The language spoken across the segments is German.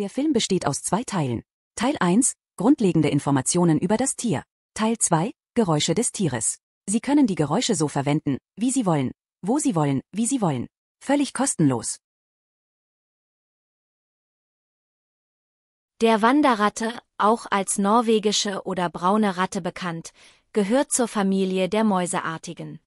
Der Film besteht aus zwei Teilen. Teil 1, grundlegende Informationen über das Tier. Teil 2, Geräusche des Tieres. Sie können die Geräusche so verwenden, wie Sie wollen, wo Sie wollen, wie Sie wollen. Völlig kostenlos. Der Wanderratte, auch als norwegische oder braune Ratte bekannt, gehört zur Familie der Mäuseartigen.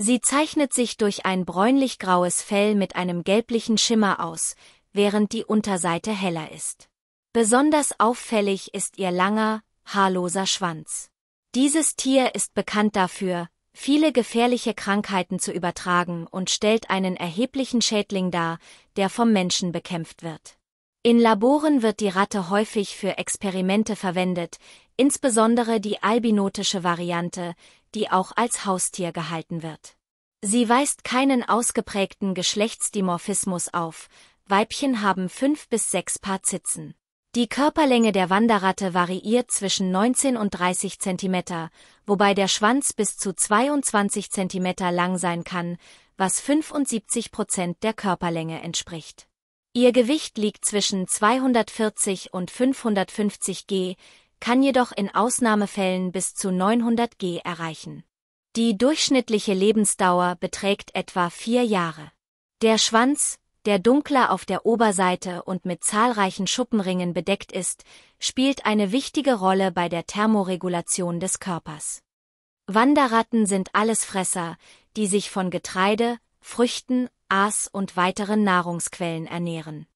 Sie zeichnet sich durch ein bräunlich-graues Fell mit einem gelblichen Schimmer aus, während die Unterseite heller ist. Besonders auffällig ist ihr langer, haarloser Schwanz. Dieses Tier ist bekannt dafür, viele gefährliche Krankheiten zu übertragen und stellt einen erheblichen Schädling dar, der vom Menschen bekämpft wird. In Laboren wird die Ratte häufig für Experimente verwendet, insbesondere die albinotische Variante, die auch als Haustier gehalten wird. Sie weist keinen ausgeprägten Geschlechtsdimorphismus auf, Weibchen haben fünf bis sechs Paar Zitzen. Die Körperlänge der Wanderratte variiert zwischen 19 und 30 cm, wobei der Schwanz bis zu 22 cm lang sein kann, was 75 Prozent der Körperlänge entspricht. Ihr Gewicht liegt zwischen 240 und 550 G, kann jedoch in Ausnahmefällen bis zu 900 G erreichen. Die durchschnittliche Lebensdauer beträgt etwa vier Jahre. Der Schwanz, der dunkler auf der Oberseite und mit zahlreichen Schuppenringen bedeckt ist, spielt eine wichtige Rolle bei der Thermoregulation des Körpers. Wanderratten sind Allesfresser, die sich von Getreide, Früchten, Aas und weiteren Nahrungsquellen ernähren.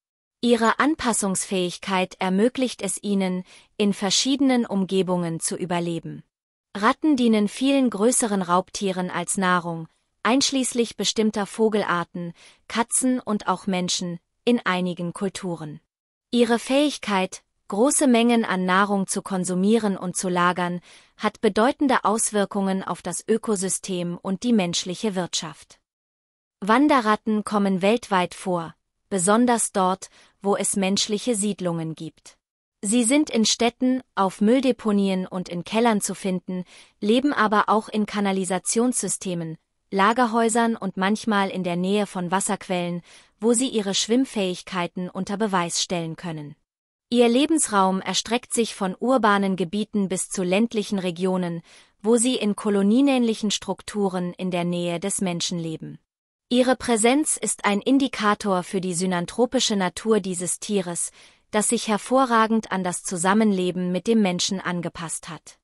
Ihre Anpassungsfähigkeit ermöglicht es ihnen, in verschiedenen Umgebungen zu überleben. Ratten dienen vielen größeren Raubtieren als Nahrung, einschließlich bestimmter Vogelarten, Katzen und auch Menschen, in einigen Kulturen. Ihre Fähigkeit, große Mengen an Nahrung zu konsumieren und zu lagern, hat bedeutende Auswirkungen auf das Ökosystem und die menschliche Wirtschaft. Wanderratten kommen weltweit vor, besonders dort, wo es menschliche Siedlungen gibt. Sie sind in Städten, auf Mülldeponien und in Kellern zu finden, leben aber auch in Kanalisationssystemen, Lagerhäusern und manchmal in der Nähe von Wasserquellen, wo sie ihre Schwimmfähigkeiten unter Beweis stellen können. Ihr Lebensraum erstreckt sich von urbanen Gebieten bis zu ländlichen Regionen, wo sie in kolonienähnlichen Strukturen in der Nähe des Menschen leben. Ihre Präsenz ist ein Indikator für die synanthropische Natur dieses Tieres, das sich hervorragend an das Zusammenleben mit dem Menschen angepasst hat.